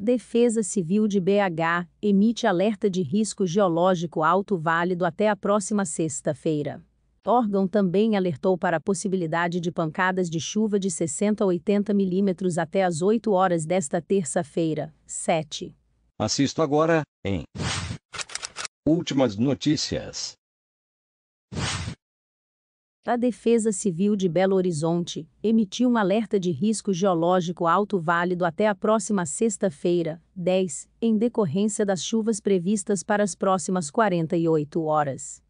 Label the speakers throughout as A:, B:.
A: Defesa Civil de BH emite alerta de risco geológico alto válido até a próxima sexta-feira. Órgão também alertou para a possibilidade de pancadas de chuva de 60 a 80 milímetros até às 8 horas desta terça-feira, 7.
B: Assisto agora, em Últimas notícias
A: a Defesa Civil de Belo Horizonte emitiu um alerta de risco geológico alto válido até a próxima sexta-feira, 10, em decorrência das chuvas previstas para as próximas 48 horas.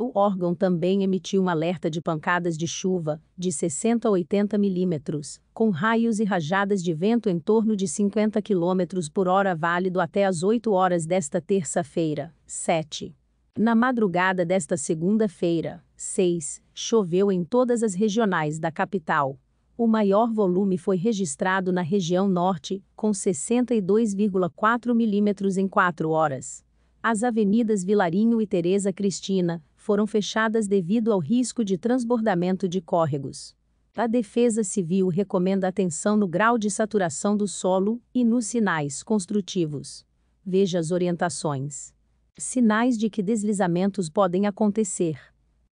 A: O órgão também emitiu um alerta de pancadas de chuva, de 60 a 80 milímetros, com raios e rajadas de vento em torno de 50 km por hora válido até às 8 horas desta terça-feira, 7. Na madrugada desta segunda-feira, 6, choveu em todas as regionais da capital. O maior volume foi registrado na região norte, com 62,4 milímetros em 4 horas. As avenidas Vilarinho e Tereza Cristina foram fechadas devido ao risco de transbordamento de córregos. A Defesa Civil recomenda atenção no grau de saturação do solo e nos sinais construtivos. Veja as orientações. Sinais de que deslizamentos podem acontecer.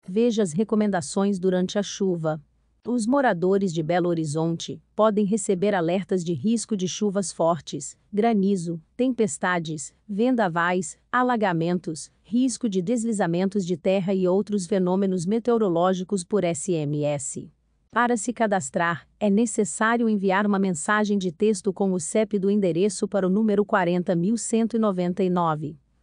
A: Veja as recomendações durante a chuva. Os moradores de Belo Horizonte podem receber alertas de risco de chuvas fortes, granizo, tempestades, vendavais, alagamentos, risco de deslizamentos de terra e outros fenômenos meteorológicos por SMS. Para se cadastrar, é necessário enviar uma mensagem de texto com o CEP do endereço para o número 40199.